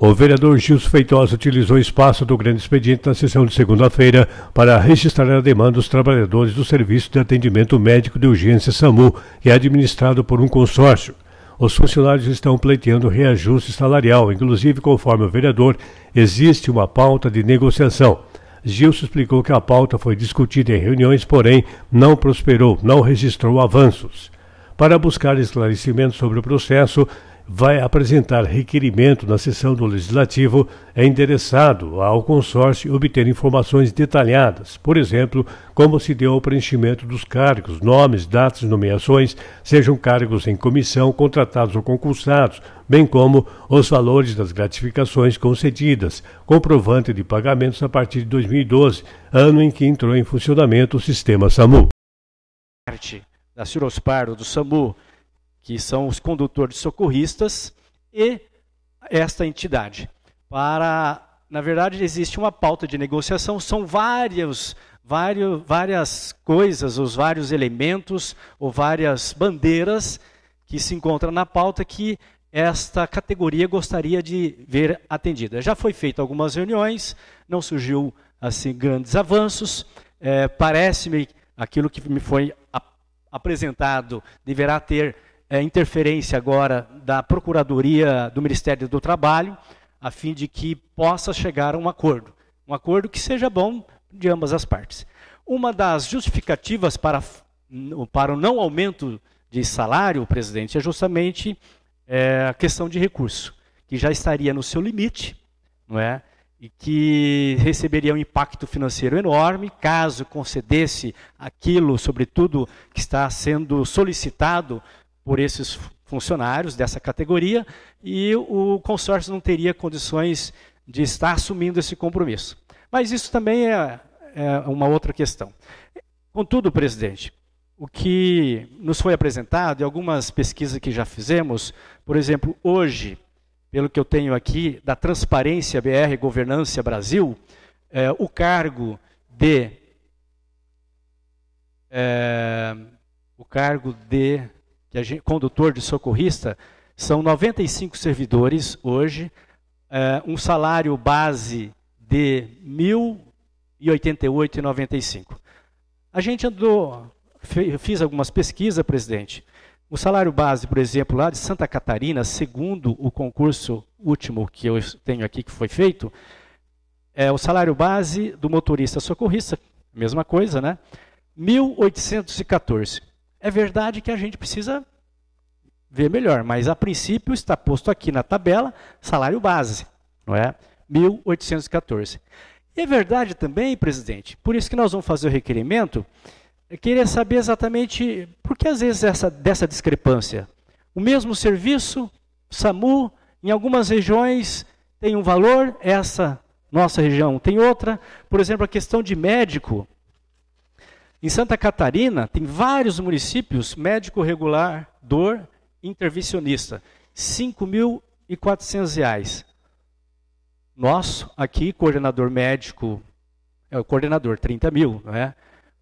O vereador Gilson Feitosa utilizou o espaço do grande expediente na sessão de segunda-feira para registrar a demanda dos trabalhadores do Serviço de Atendimento Médico de Urgência SAMU, que é administrado por um consórcio. Os funcionários estão pleiteando reajuste salarial, inclusive, conforme o vereador, existe uma pauta de negociação. Gilson explicou que a pauta foi discutida em reuniões, porém não prosperou, não registrou avanços. Para buscar esclarecimentos sobre o processo, vai apresentar requerimento na sessão do Legislativo é endereçado ao consórcio obter informações detalhadas, por exemplo, como se deu o preenchimento dos cargos, nomes, datas e nomeações, sejam cargos em comissão, contratados ou concursados, bem como os valores das gratificações concedidas, comprovante de pagamentos a partir de 2012, ano em que entrou em funcionamento o sistema SAMU. Da Cirosparo, do SAMU que são os condutores socorristas, e esta entidade. Para, na verdade, existe uma pauta de negociação, são vários, vários, várias coisas, os vários elementos ou várias bandeiras que se encontram na pauta que esta categoria gostaria de ver atendida. Já foi feita algumas reuniões, não surgiu assim grandes avanços. É, Parece-me aquilo que me foi apresentado deverá ter é, interferência agora da Procuradoria do Ministério do Trabalho, a fim de que possa chegar a um acordo. Um acordo que seja bom de ambas as partes. Uma das justificativas para, para o não aumento de salário, presidente, é justamente é, a questão de recurso, que já estaria no seu limite, não é? e que receberia um impacto financeiro enorme caso concedesse aquilo, sobretudo, que está sendo solicitado por esses funcionários dessa categoria e o consórcio não teria condições de estar assumindo esse compromisso. Mas isso também é, é uma outra questão. Contudo, presidente, o que nos foi apresentado e algumas pesquisas que já fizemos, por exemplo, hoje, pelo que eu tenho aqui, da Transparência BR Governança Brasil, é, o cargo de. É, o cargo de que é condutor de socorrista, são 95 servidores hoje, é, um salário base de R$ 1.088,95. A gente andou, fiz algumas pesquisas, presidente. O salário base, por exemplo, lá de Santa Catarina, segundo o concurso último que eu tenho aqui que foi feito, é o salário base do motorista socorrista, mesma coisa, né? 1.814. É verdade que a gente precisa ver melhor, mas a princípio está posto aqui na tabela salário base, não é? 1814. E é verdade também, presidente, por isso que nós vamos fazer o requerimento, eu queria saber exatamente por que às vezes essa dessa discrepância. O mesmo serviço, SAMU, em algumas regiões tem um valor, essa nossa região tem outra. Por exemplo, a questão de médico, em Santa Catarina, tem vários municípios médico regular, dor, intervencionista. R$ 5.400. Nosso, aqui, coordenador médico, é o coordenador, 30 mil, não é?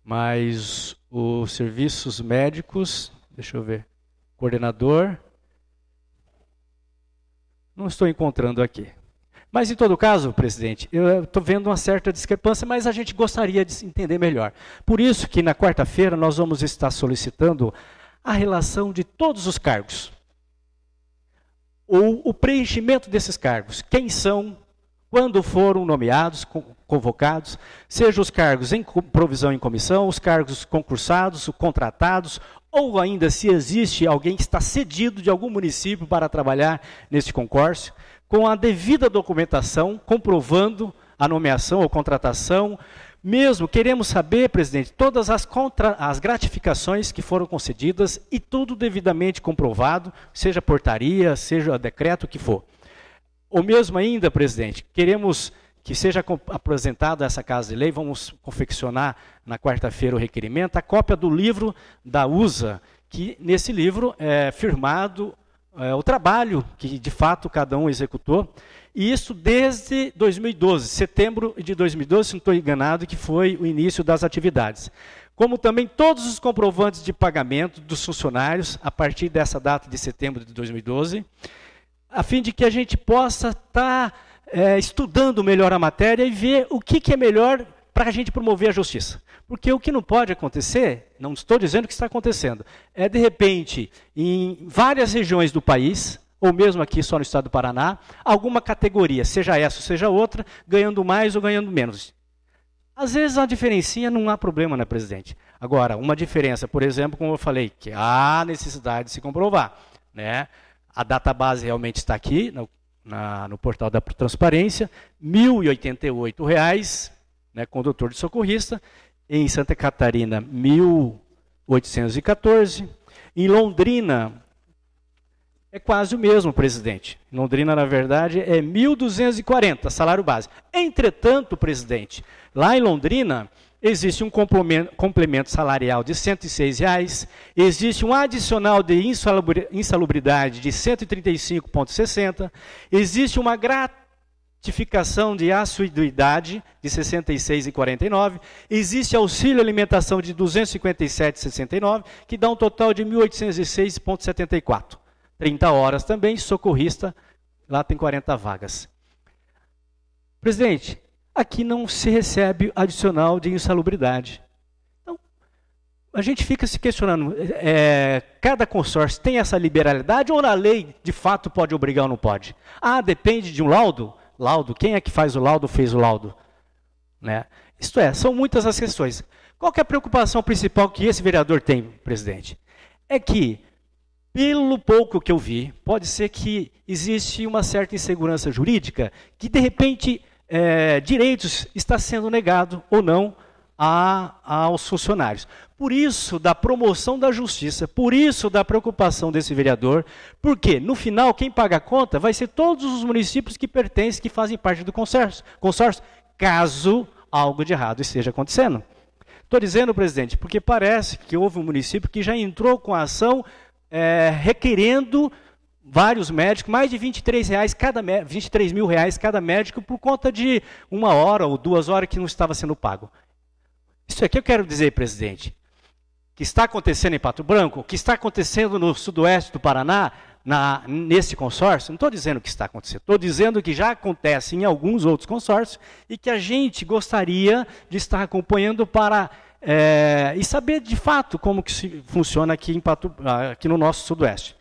Mas os serviços médicos, deixa eu ver, coordenador, não estou encontrando aqui. Mas, em todo caso, presidente, eu estou vendo uma certa discrepância, mas a gente gostaria de entender melhor. Por isso que, na quarta-feira, nós vamos estar solicitando a relação de todos os cargos. Ou o preenchimento desses cargos. Quem são, quando foram nomeados, convocados, seja os cargos em provisão em comissão, os cargos concursados, contratados, ou ainda se existe alguém que está cedido de algum município para trabalhar nesse concórcio com a devida documentação, comprovando a nomeação ou contratação. Mesmo queremos saber, presidente, todas as, contra, as gratificações que foram concedidas e tudo devidamente comprovado, seja portaria, seja decreto, o que for. Ou mesmo ainda, presidente, queremos que seja apresentada essa Casa de Lei, vamos confeccionar na quarta-feira o requerimento, a cópia do livro da USA, que nesse livro é firmado é, o trabalho que de fato cada um executou, e isso desde 2012, setembro de 2012, se não estou enganado, que foi o início das atividades. Como também todos os comprovantes de pagamento dos funcionários, a partir dessa data de setembro de 2012, a fim de que a gente possa estar tá, é, estudando melhor a matéria e ver o que, que é melhor para a gente promover a justiça. Porque o que não pode acontecer, não estou dizendo que está acontecendo, é de repente, em várias regiões do país, ou mesmo aqui só no estado do Paraná, alguma categoria, seja essa ou seja outra, ganhando mais ou ganhando menos. Às vezes a diferencinha não há problema, né, presidente? Agora, uma diferença, por exemplo, como eu falei, que há necessidade de se comprovar. Né? A database realmente está aqui, no, na, no portal da transparência, R$ 1.088 né, condutor de socorrista, em Santa Catarina, 1814. Em Londrina, é quase o mesmo, presidente. Em Londrina, na verdade, é 1.240, salário base. Entretanto, presidente, lá em Londrina, existe um complemento salarial de R$ 106,00, existe um adicional de insalubridade de R$ 135,60, existe uma gratuidade Certificação de assiduidade de 66 e 49, existe auxílio alimentação de 257,69, que dá um total de 1806,74. 30 horas também, socorrista, lá tem 40 vagas. Presidente, aqui não se recebe adicional de insalubridade. Então, a gente fica se questionando, é, cada consórcio tem essa liberalidade ou a lei, de fato, pode obrigar ou não pode? Ah, depende de um laudo? laudo, quem é que faz o laudo, fez o laudo. Né? Isto é, são muitas as questões. Qual que é a preocupação principal que esse vereador tem, presidente? É que, pelo pouco que eu vi, pode ser que existe uma certa insegurança jurídica que, de repente, é, direitos está sendo negado ou não a, aos funcionários. Por isso, da promoção da justiça, por isso, da preocupação desse vereador, porque, no final, quem paga a conta vai ser todos os municípios que pertencem, que fazem parte do consórcio, consórcio caso algo de errado esteja acontecendo. Estou dizendo, presidente, porque parece que houve um município que já entrou com a ação é, requerendo vários médicos, mais de 23, reais cada, 23 mil reais cada médico por conta de uma hora ou duas horas que não estava sendo pago. Isso é que eu quero dizer, presidente, que está acontecendo em Pato Branco, que está acontecendo no sudoeste do Paraná, na, nesse consórcio, não estou dizendo que está acontecendo, estou dizendo que já acontece em alguns outros consórcios e que a gente gostaria de estar acompanhando para é, e saber de fato como que se funciona aqui, em Pato, aqui no nosso sudoeste.